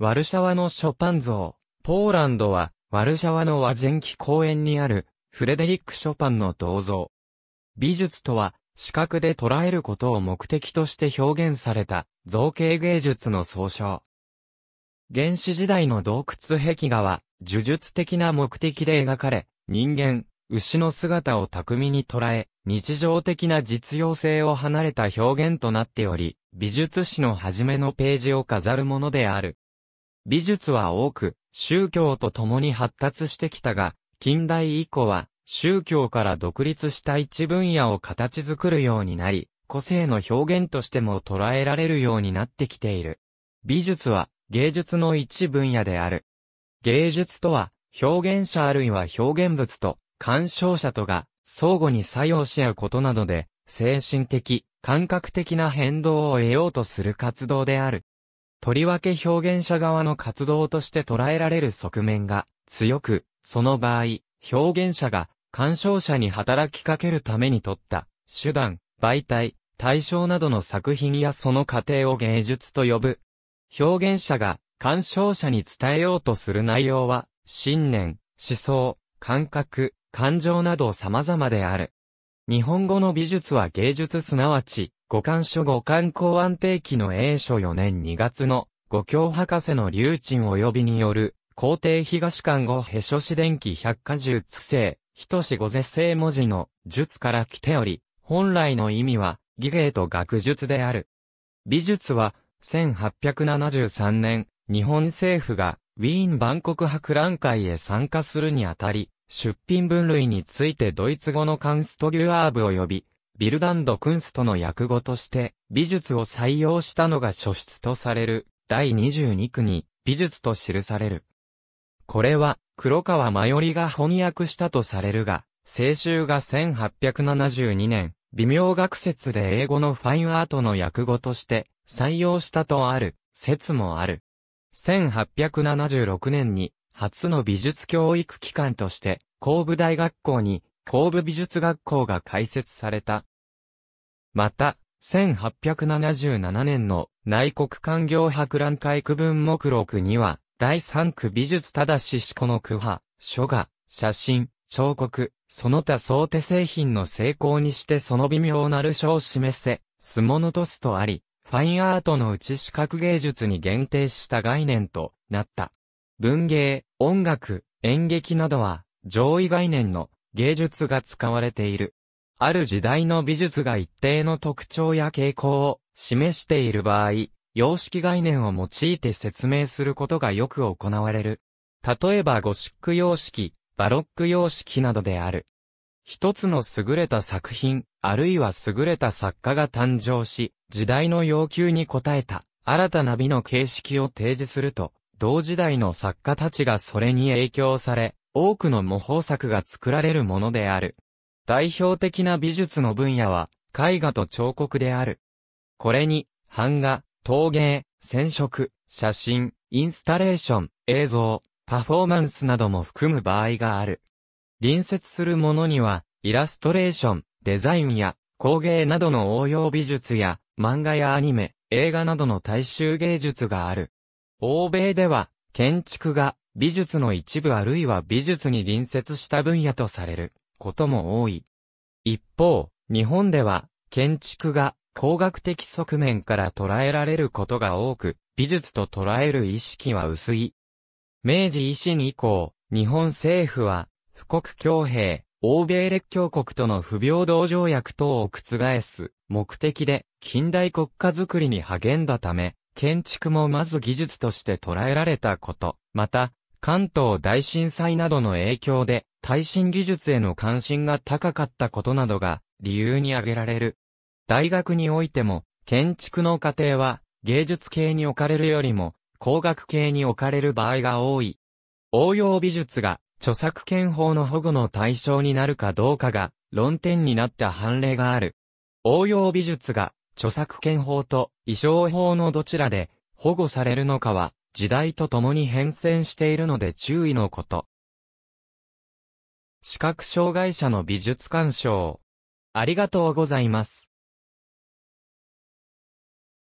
ワルシャワのショパン像。ポーランドは、ワルシャワのワジェンキ公園にある、フレデリック・ショパンの銅像。美術とは、視覚で捉えることを目的として表現された、造形芸術の総称。原始時代の洞窟壁画は、呪術的な目的で描かれ、人間、牛の姿を巧みに捉え、日常的な実用性を離れた表現となっており、美術史の初めのページを飾るものである。美術は多く、宗教と共に発達してきたが、近代以降は、宗教から独立した一分野を形作るようになり、個性の表現としても捉えられるようになってきている。美術は芸術の一分野である。芸術とは、表現者あるいは表現物と、鑑賞者とが、相互に作用し合うことなどで、精神的、感覚的な変動を得ようとする活動である。とりわけ表現者側の活動として捉えられる側面が強く、その場合、表現者が鑑賞者に働きかけるために取った手段、媒体、対象などの作品やその過程を芸術と呼ぶ。表現者が鑑賞者に伝えようとする内容は、信念、思想、感覚、感情など様々である。日本語の美術は芸術すなわち、五感書五感公安定期の英書4年2月の、五教博士の流鎮及びによる、皇帝東館後へ書士伝記百科術生、とし五絶世文字の術から来ており、本来の意味は、技芸と学術である。美術は、1873年、日本政府が、ウィーン万国博覧会へ参加するにあたり、出品分類についてドイツ語のカンストギュアーブ及び、ビルダンド・クンストの訳語として美術を採用したのが初出とされる第22区に美術と記される。これは黒川真由が翻訳したとされるが、青春が1872年、微妙学説で英語のファインアートの訳語として採用したとある説もある。1876年に初の美術教育機関として、後部大学校に神戸美術学校が開設された。また、1877年の内国官業博覧会区分目録には、第三区美術ただし四この区派、書画、写真、彫刻、その他総手製品の成功にしてその微妙なる書を示せ、相撲のトスとあり、ファインアートのうち視覚芸術に限定した概念となった。文芸、音楽、演劇などは、上位概念の芸術が使われている。ある時代の美術が一定の特徴や傾向を示している場合、様式概念を用いて説明することがよく行われる。例えばゴシック様式、バロック様式などである。一つの優れた作品、あるいは優れた作家が誕生し、時代の要求に応えた新たな美の形式を提示すると、同時代の作家たちがそれに影響され、多くの模倣作が作られるものである。代表的な美術の分野は、絵画と彫刻である。これに、版画、陶芸、染色、写真、インスタレーション、映像、パフォーマンスなども含む場合がある。隣接するものには、イラストレーション、デザインや工芸などの応用美術や漫画やアニメ、映画などの大衆芸術がある。欧米では、建築が美術の一部あるいは美術に隣接した分野とされることも多い。一方、日本では建築が工学的側面から捉えられることが多く、美術と捉える意識は薄い。明治維新以降、日本政府は、富国強兵、欧米列強国との不平等条約等を覆す目的で近代国家づくりに励んだため、建築もまず技術として捉えられたこと、また、関東大震災などの影響で、耐震技術への関心が高かったことなどが理由に挙げられる。大学においても、建築の過程は芸術系に置かれるよりも工学系に置かれる場合が多い。応用美術が著作権法の保護の対象になるかどうかが論点になった判例がある。応用美術が著作権法と衣装法のどちらで保護されるのかは時代とともに変遷しているので注意のこと。視覚障害者の美術鑑賞。ありがとうございます。